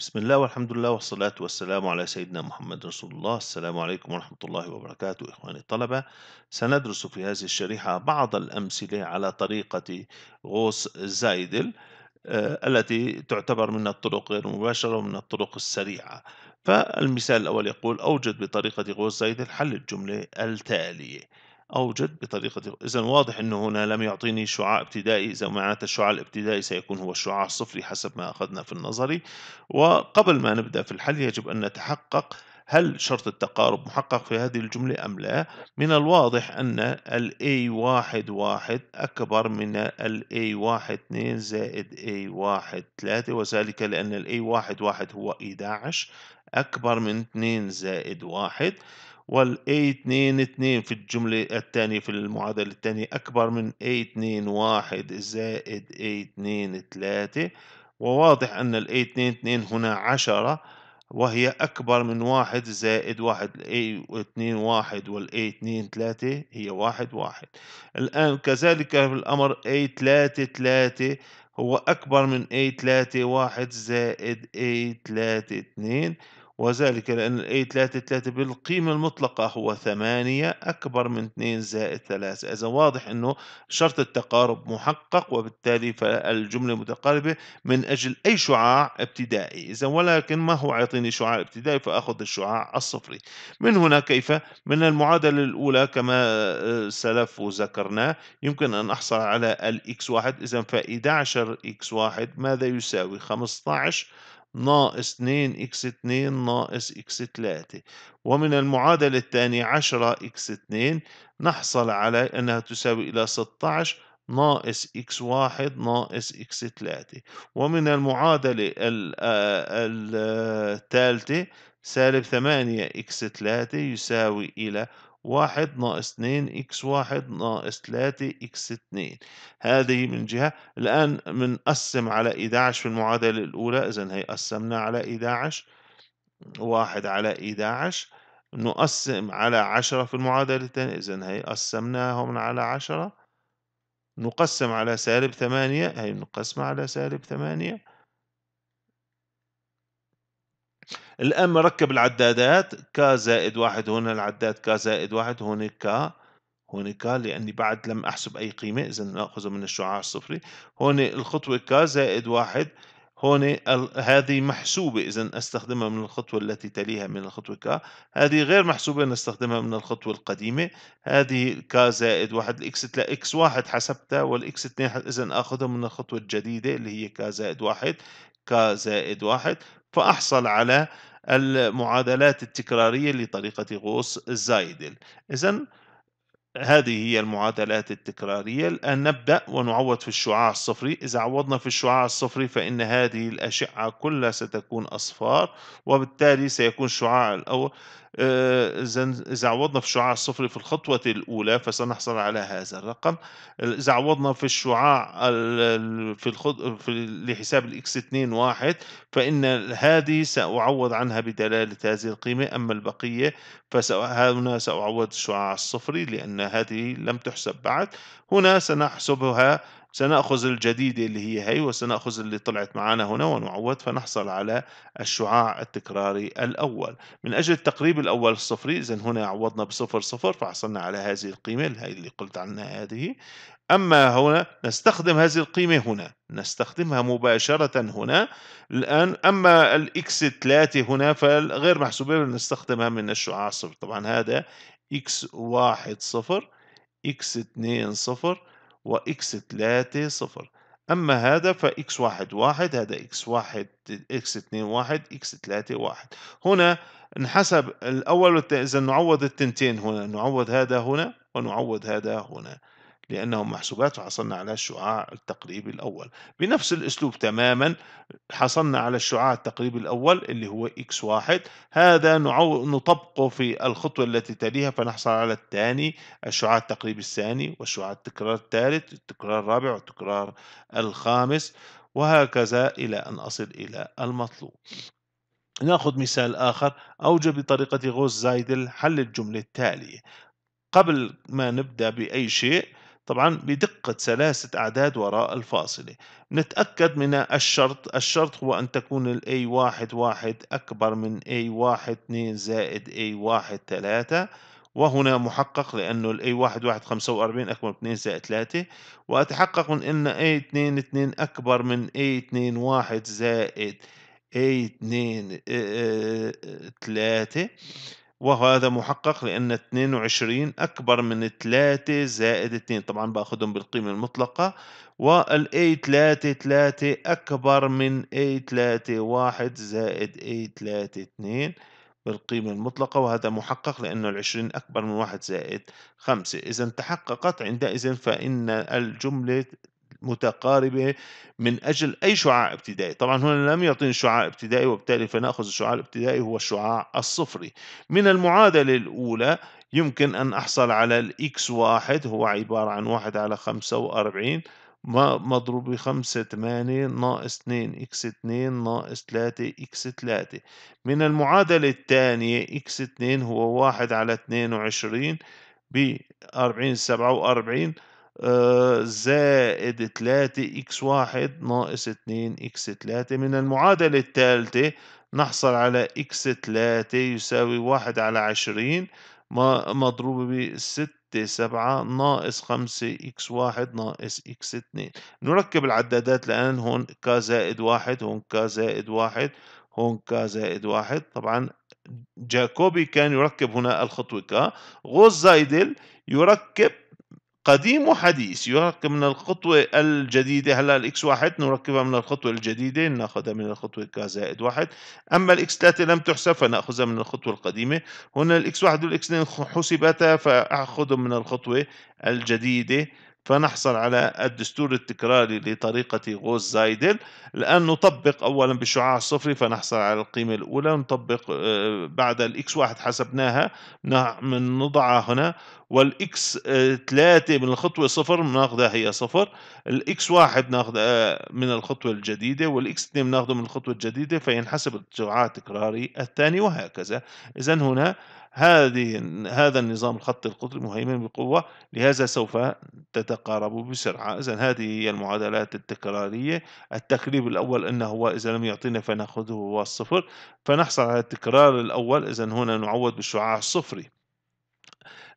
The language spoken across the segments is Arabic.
بسم الله والحمد لله والصلاة والسلام على سيدنا محمد رسول الله السلام عليكم ورحمة الله وبركاته إخواني الطلبة سندرس في هذه الشريحة بعض الأمثلة على طريقة غوص زايدل آه، التي تعتبر من الطرق غير مباشرة ومن الطرق السريعة فالمثال الأول يقول أوجد بطريقة غوص زايدل حل الجملة التالية أوجد بطريقة إذا واضح أنه هنا لم يعطيني شعاع ابتدائي إذا معناته الشعاع الابتدائي سيكون هو الشعاع الصفري حسب ما أخذنا في النظري وقبل ما نبدأ في الحل يجب أن نتحقق هل شرط التقارب محقق في هذه الجملة أم لا؟ من الواضح أن الـ A11 واحد أكبر من الـ A12 زائد A13 وذلك لأن الـ A11 واحد هو 11 أكبر من 2 زائد 1 وال A22 في الجملة الثانية في المعادلة الثانية أكبر من A21 زائد a A23 وواضح أن ال A22 هنا 10 وهي أكبر من واحد زائد واحد الاي 2 واحد والاي 2 3 هي واحد واحد الآن كذلك في الأمر a A33 هو أكبر من A31 زائد a A32 وذلك لأن a 3 3 بالقيمة المطلقة هو 8 أكبر من 2 زائد 3 إذا واضح أنه شرط التقارب محقق وبالتالي فالجملة متقاربة من أجل أي شعاع ابتدائي إذا ولكن ما هو يعطيني شعاع ابتدائي فأخذ الشعاع الصفري من هنا كيف من المعادلة الأولى كما آه، سلف وذكرناه يمكن أن أحصل على الإكس 1 إذا ف11 إكس 1 ماذا يساوي 15 ناقص 2 إكس 2 ناقص إكس 3 ومن المعادلة الثانية 10 إكس 2 نحصل على أنها تساوي إلى 16 ناقص إكس 1 ناقص إكس 3 ومن المعادلة الثالثة آه، آه، سالب 8 إكس 3 يساوي إلى واحد ناقص اثنين إكس واحد ناقص تلاتة إكس اثنين هذه من جهة الآن بنقسم على 11 في المعادلة الأولى إذا هي قسمنا على 11 واحد على 11 نقسم على 10 في المعادلة الثانية إذا هي قسمناهم على 10 نقسم على سالب 8 هي نقسم على سالب 8 الام ركب العدادات ك زائد واحد هنا العداد ك زائد واحد هون ك هون ك لاني بعد لم احسب اي قيمه اذا ناخذه من الشعاع الصفري هون الخطوه ك زائد واحد هون هذه محسوبة إذا أستخدمها من الخطوة التي تليها من الخطوة ك هذه غير محسوبة نستخدمها من الخطوة القديمة هذه ك زائد واحد الإكس تلا إكس واحد حسبتها والإكس اثنين إذا آخذها من الخطوة الجديدة اللي هي ك زائد واحد ك زائد واحد فأحصل على المعادلات التكرارية لطريقة غوص زايدل إذا هذه هي المعادلات التكرارية الآن نبدأ ونعوض في الشعاع الصفري إذا عوضنا في الشعاع الصفري فإن هذه الأشعة كلها ستكون أصفار وبالتالي سيكون الشعاع الأول إذا عوضنا في الشعاع الصفري في الخطوة الأولى فسنحصل على هذا الرقم إذا عوضنا في الشعاع في الخط... في لحساب الإكس 2 واحد فإن هذه سأعوض عنها بدلالة هذه القيمة أما البقية فهنا سأعوض الشعاع الصفري لأن هذه لم تحسب بعد هنا سنحسبها سنأخذ الجديدة اللي هي هي وسنأخذ اللي طلعت معنا هنا ونعوض فنحصل على الشعاع التكراري الأول من أجل التقريب الأول الصفري إذا هنا عوضنا بصفر صفر فحصلنا على هذه القيمة هي اللي قلت عنها هذه أما هنا نستخدم هذه القيمة هنا نستخدمها مباشرة هنا الآن أما الإكس 3 هنا فغير محسوبة نستخدمها من الشعاع الصفر طبعا هذا إكس واحد صفر إكس اثنين صفر و x 3 صفر أما هذا ف x واحد واحد هذا x واحد x اثنين واحد x تلاتة واحد هنا انحسب الأول والثاني إذا نعوض التنتين هنا نعوض هذا هنا ونعوض هذا هنا لأنهم محسوبات وحصلنا على الشعاع التقريبي الأول بنفس الأسلوب تماما حصلنا على الشعاع التقريبي الأول اللي هو x1 هذا نطبقه في الخطوة التي تليها فنحصل على الثاني الشعاع التقريبي الثاني والشعاع التكرار الثالث التكرار الرابع والتكرار الخامس وهكذا إلى أن أصل إلى المطلوب ناخذ مثال آخر أوجب بطريقة غوز زايدل حل الجملة التالية قبل ما نبدأ بأي شيء طبعا بدقة ثلاثة أعداد وراء الفاصلة نتأكد من الشرط الشرط هو أن تكون الـ A11 أكبر من A12 زائد A13 وهنا محقق لأنه الـ A11 45 أكبر من 2 زائد 3 وأتحقق من أن A22 أكبر من A21 زائد A2 3 وهذا محقق لأن 22 أكبر من 3 زائد 2 طبعا باخذهم بالقيمة المطلقة والـ A 3 3 أكبر من A 3 1 زائد A 3 2 بالقيمة المطلقة وهذا محقق لأن العشرين أكبر من واحد زائد خمسة إذا تحققت عندئذ فإن الجملة متقاربة من أجل أي شعاع ابتدائي طبعا هنا لم يعطيني شعاع ابتدائي وبالتالي فنأخذ الشعاع الابتدائي هو الشعاع الصفري من المعادلة الأولى يمكن أن أحصل على الإكس واحد هو عبارة عن واحد على خمسة وأربعين مضروب 5 8 ناقص 2 إكس 2 ناقص 3 إكس 3 من المعادلة الثانية إكس 2 هو واحد على 22 وعشرين بأربعين سبعة وأربعين آه، زائد 3 إكس واحد ناقص 2 إكس 3 من المعادلة الثالثة نحصل على إكس 3 يساوي واحد على عشرين مضروبة بستة سبعة ناقص خمسة إكس واحد ناقص إكس اتنين نركب العدادات الآن هون كا زائد واحد هون كا زائد واحد هون كا زائد واحد طبعا جاكوبي كان يركب هنا الخطوة كا غوز زايدل يركب قديم وحديث يركب من الخطوة الجديدة هلا الاكس واحد نركبها من الخطوة الجديدة ناخذها من الخطوة ك زائد واحد أما الاكس ثلاثة لم تحسب فنأخذها من الخطوة القديمة هنا الاكس واحد والاكس اثنين حسبتا فأخذهم من الخطوة الجديدة فنحصل على الدستور التكراري لطريقة غوز زايدل الآن نطبق أولا بشعاع صفري فنحصل على القيمة الأولى نطبق آه، بعد الإكس واحد حسبناها من نضعها هنا والإكس ثلاثة آه، من الخطوة صفر ناخذها هي صفر الإكس واحد ناخذها آه، من الخطوة الجديدة والإكس اثنين بناخذه من الخطوة الجديدة فينحسب الشعاع التكراري الثاني وهكذا إذا هنا هذه هذا النظام الخطي القطري مهيمن بقوة لهذا سوف تتقارب بسرعة إذا هذه هي المعادلات التكرارية التقريب الأول أنه هو إذا لم يعطينا فنأخذه هو الصفر فنحصل على التكرار الأول إذا هنا نعوض بالشعاع الصفري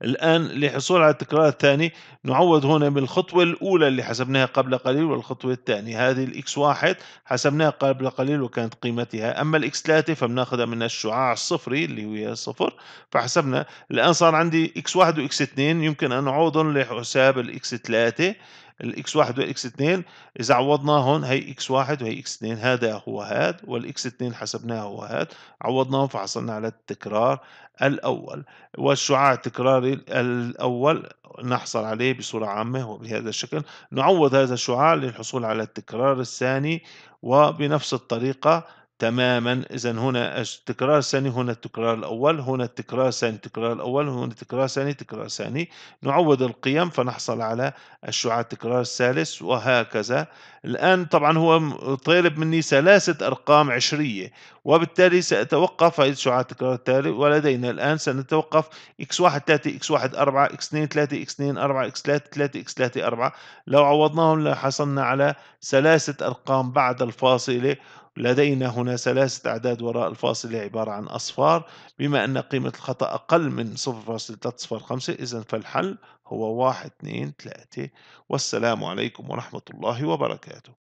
الآن لحصول على التكرار الثاني نعوض هنا بالخطوة الأولى اللي حسبناها قبل قليل والخطوة الثانية هذه الإكس واحد حسبناها قبل قليل وكانت قيمتها أما الإكس ثلاثة فبناخذها من الشعاع الصفري اللي هو صفر فحسبنا الآن صار عندي إكس واحد وإكس اثنين يمكن أن نعوضهم لحساب الإكس ثلاثة الاكس واحد والاكس اثنين اذا عوضناهم هي اكس واحد وهي اكس اثنين هذا هو هاد والاكس اثنين حسبناه هو هاد عوضناهم فحصلنا على التكرار الاول والشعاع التكراري الاول نحصل عليه بصورة عامة وبهذا الشكل نعوض هذا الشعاع للحصول على التكرار الثاني وبنفس الطريقة تماما إذا هنا تكرار ثاني هنا التكرار الأول هنا التكرار الثاني التكرار الأول هنا التكرار الثاني تكرار ثاني نعوض القيم فنحصل على الشعاع التكرار الثالث وهكذا الآن طبعا هو طالب مني ثلاثة أرقام عشرية وبالتالي سأتوقف هذه الشعاع التكرار التالي ولدينا الآن سنتوقف x1 3 x1 4 x2 3 x2 4 x3 3 x3 4 لو عوضناهم لحصلنا على ثلاثة أرقام بعد الفاصلة لدينا هنا ثلاثة أعداد وراء الفاصلة عبارة عن أصفار بما أن قيمة الخطأ أقل من 0.305 إذا فالحل هو 1 2 3 والسلام عليكم ورحمة الله وبركاته